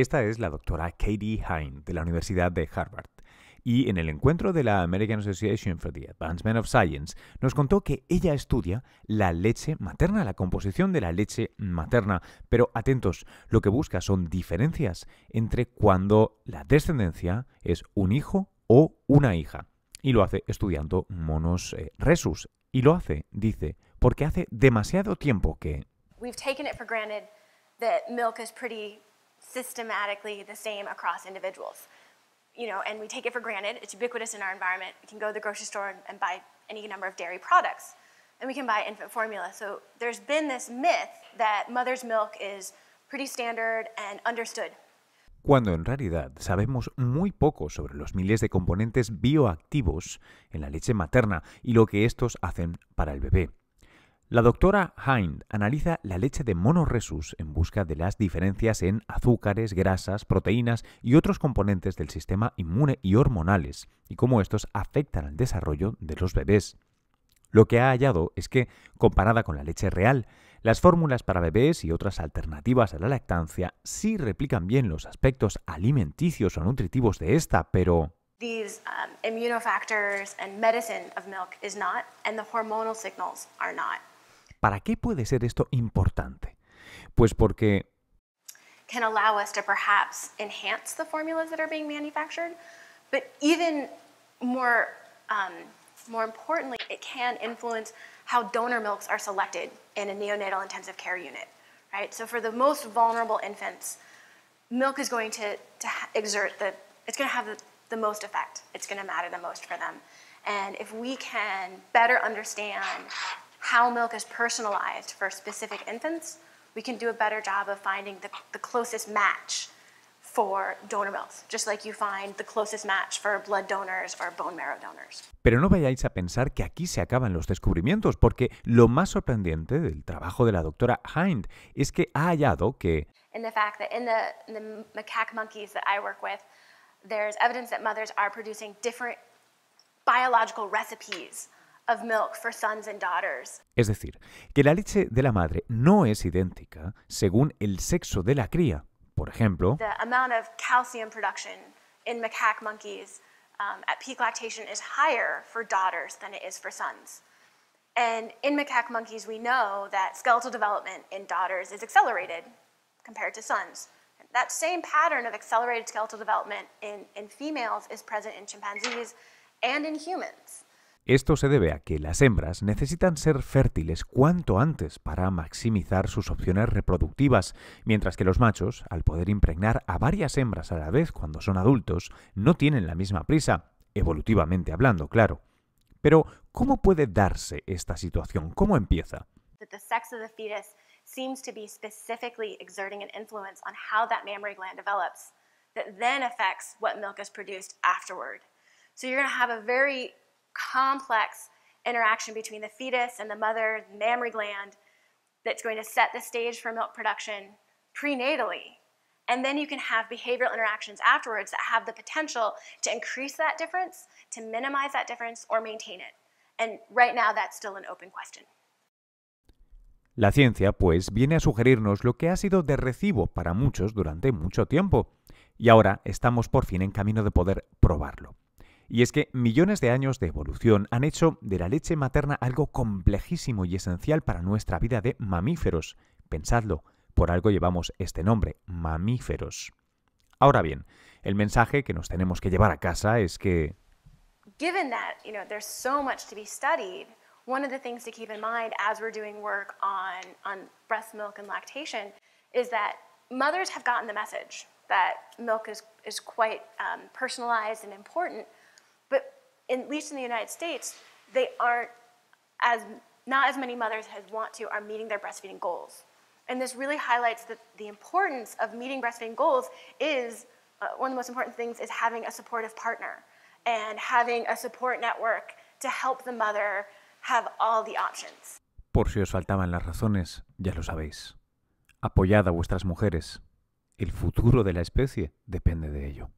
Esta es la doctora Katie Hine de la Universidad de Harvard. Y en el encuentro de la American Association for the Advancement of Science nos contó que ella estudia la leche materna, la composición de la leche materna. Pero atentos, lo que busca son diferencias entre cuando la descendencia es un hijo o una hija. Y lo hace estudiando monos eh, resus. Y lo hace, dice, porque hace demasiado tiempo que... systematically the same across individuals. You know, and we take it for granted. It's ubiquitous in our environment. We can go to the grocery store and, and buy any number of dairy products, and we can buy infant formula. So there's been this myth that mother's milk is pretty standard and understood cuando en realidad sabemos muy poco sobre los miles de componentes bioactivos en la leche materna y lo que estos hacen para el bebé. La doctora Hind analiza la leche de Monoresus en busca de las diferencias en azúcares, grasas, proteínas y otros componentes del sistema inmune y hormonales, y cómo estos afectan al desarrollo de los bebés. Lo que ha hallado es que, comparada con la leche real, las fórmulas para bebés y otras alternativas a la lactancia sí replican bien los aspectos alimenticios o nutritivos de esta, pero ¿Para qué puede ser esto importante? Pues porque can allow us to perhaps enhance the formulas that are being manufactured, but even more um, more importantly, it can influence how donor milks are selected in a neonatal intensive care unit, right? So for the most vulnerable infants, milk is going to, to exert the, it's going to have the, the most effect. It's going to matter the most for them. And if we can better understand how milk is personalized for specific infants, we can do a better job of finding the, the closest match for donor milks, just like you find the closest match for blood donors or bone marrow donors. Pero no vayáis a pensar que aquí se acaban los descubrimientos, porque lo más sorprendente del trabajo de la doctora Hind es que ha hallado que in the fact that in the, in the macaque monkeys that I work with, there's evidence that mothers are producing different biological recipes of milk for sons and daughters. Es decir, que la leche de la madre no es idéntica según el sexo de la cría. Por ejemplo, the amount of calcium production in macaque monkeys um, at peak lactation is higher for daughters than it is for sons. And in macaque monkeys, we know that skeletal development in daughters is accelerated compared to sons. That same pattern of accelerated skeletal development in, in females is present in chimpanzees and in humans. Esto se debe a que las hembras necesitan ser fértiles cuanto antes para maximizar sus opciones reproductivas, mientras que los machos, al poder impregnar a varias hembras a la vez cuando son adultos, no tienen la misma prisa, evolutivamente hablando, claro. Pero, ¿cómo puede darse esta situación? ¿Cómo empieza? So you're going to have a very complex interaction between the fetus and the mother, the mammary gland, that's going to set the stage for milk production prenatally. And then you can have behavioral interactions afterwards that have the potential to increase that difference, to minimize that difference, or maintain it. And right now that's still an open question. La ciencia, pues, viene a sugerirnos lo que ha sido de recibo para muchos durante mucho tiempo, y ahora estamos por fin en camino de poder probarlo. Y es que millones de años de evolución han hecho de la leche materna algo complejísimo y esencial para nuestra vida de mamíferos. Pensadlo, por algo llevamos este nombre, mamíferos. Ahora bien, el mensaje que nos tenemos que llevar a casa es que Given that, you know, there's so much to be studied, one of the things to keep in mind as we're doing work on on breast milk and lactation is that mothers have gotten the message that milk is is quite um, personalized and important. at least in the United States, they aren't as, not as many mothers as want to are meeting their breastfeeding goals. And this really highlights that the importance of meeting breastfeeding goals is uh, one of the most important things is having a supportive partner and having a support network to help the mother have all the options. Por si os faltaban las razones, ya lo sabéis. Apoyad a vuestras mujeres. El futuro de la especie depende de ello.